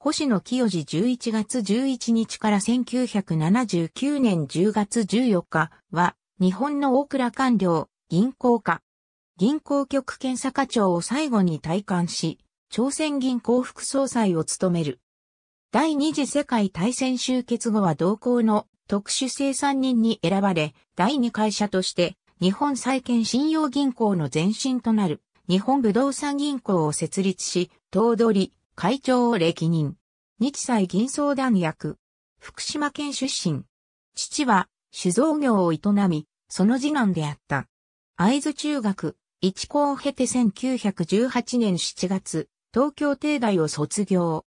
星野清治11月11日から1979年10月14日は、日本の大倉官僚、銀行家。銀行局検査課長を最後に退官し、朝鮮銀行副総裁を務める。第二次世界大戦終結後は同行の特殊生産人に選ばれ、第二会社として日本債券信用銀行の前身となる日本不動産銀行を設立し、頭取、会長を歴任。日祭銀相談役。福島県出身。父は酒造業を営み、その次男であった。会津中学、一校を経て1918年7月、東京帝大を卒業。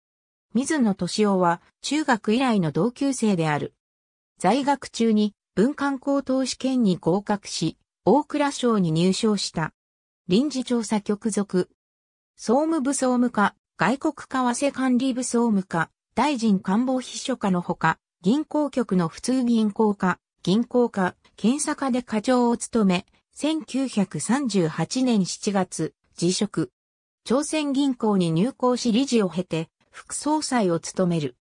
水野敏夫は中学以来の同級生である。在学中に文官高等試験に合格し、大蔵省に入省した。臨時調査局属。総務部総務課、外国為替管理部総務課、大臣官房秘書課のほか、銀行局の普通銀行課、銀行課、検査課で課長を務め、1938年7月、辞職。朝鮮銀行に入行し理事を経て、副総裁を務める。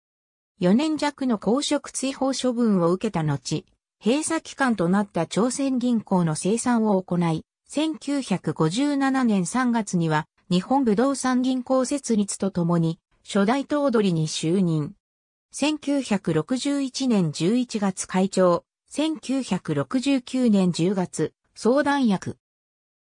4年弱の公職追放処分を受けた後、閉鎖期間となった朝鮮銀行の生産を行い、1957年3月には日本武道産銀行設立とともに、初代頭取に就任。1961年11月会長、1969年10月、相談役。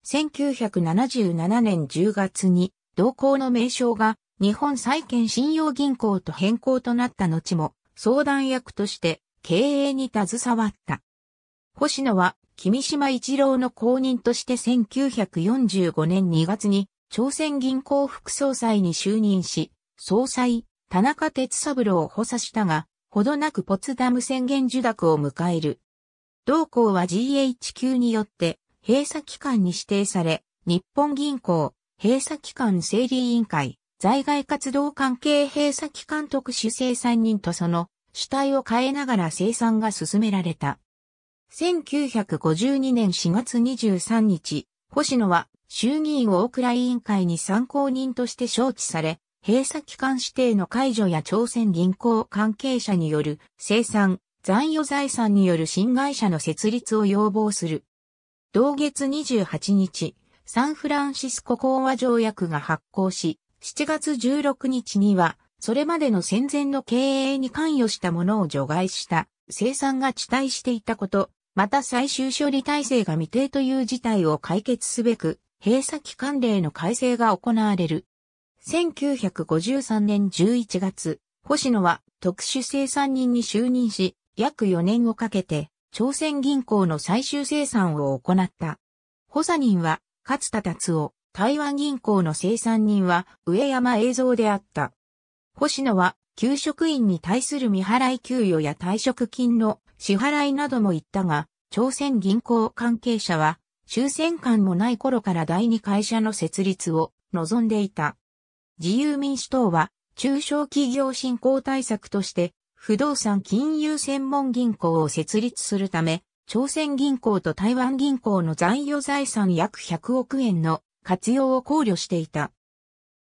1977年10月に、同行の名称が、日本債券信用銀行と変更となった後も、相談役として経営に携わった。星野は、君島一郎の公認として1945年2月に朝鮮銀行副総裁に就任し、総裁、田中哲三郎を補佐したが、ほどなくポツダム宣言受諾を迎える。同行は GHQ によって閉鎖期間に指定され、日本銀行、閉鎖機関整理委員会、在外活動関係閉鎖機関特殊生産人とその主体を変えながら生産が進められた。1952年4月23日、星野は衆議院大倉委員会に参考人として招致され、閉鎖期間指定の解除や朝鮮銀行関係者による生産、残余財産による新会社の設立を要望する。同月28日、サンフランシスコ講和条約が発効し、7月16日には、それまでの戦前の経営に関与したものを除外した生産が遅滞していたこと、また最終処理体制が未定という事態を解決すべく、閉鎖期間令の改正が行われる。1953年11月、星野は特殊生産人に就任し、約4年をかけて、朝鮮銀行の最終生産を行った。補佐人は、勝田達夫、台湾銀行の生産人は、上山映像であった。星野は、給職員に対する未払い給与や退職金の支払いなども言ったが、朝鮮銀行関係者は、終戦間もない頃から第二会社の設立を望んでいた。自由民主党は中小企業振興対策として不動産金融専門銀行を設立するため、朝鮮銀行と台湾銀行の残余財産約100億円の活用を考慮していた。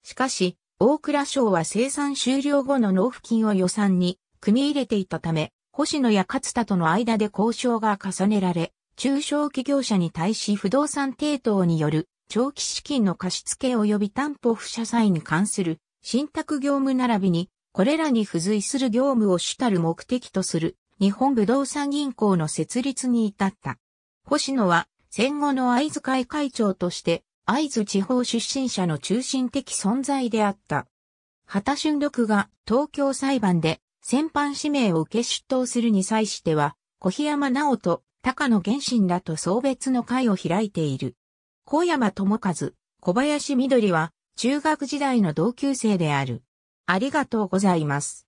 しかし、大倉省は生産終了後の納付金を予算に組み入れていたため、星野や勝田との間で交渉が重ねられ、中小企業者に対し不動産抵当による長期資金の貸付及び担保不社債に関する信託業務並びに、これらに付随する業務を主たる目的とする日本不動産銀行の設立に至った。星野は戦後の会津会会長として会津地方出身者の中心的存在であった。畑俊六が東京裁判で先般指名を受け出頭するに際しては、小檜山直人、高野玄心らと送別の会を開いている。小山智和、小林緑は中学時代の同級生である。ありがとうございます。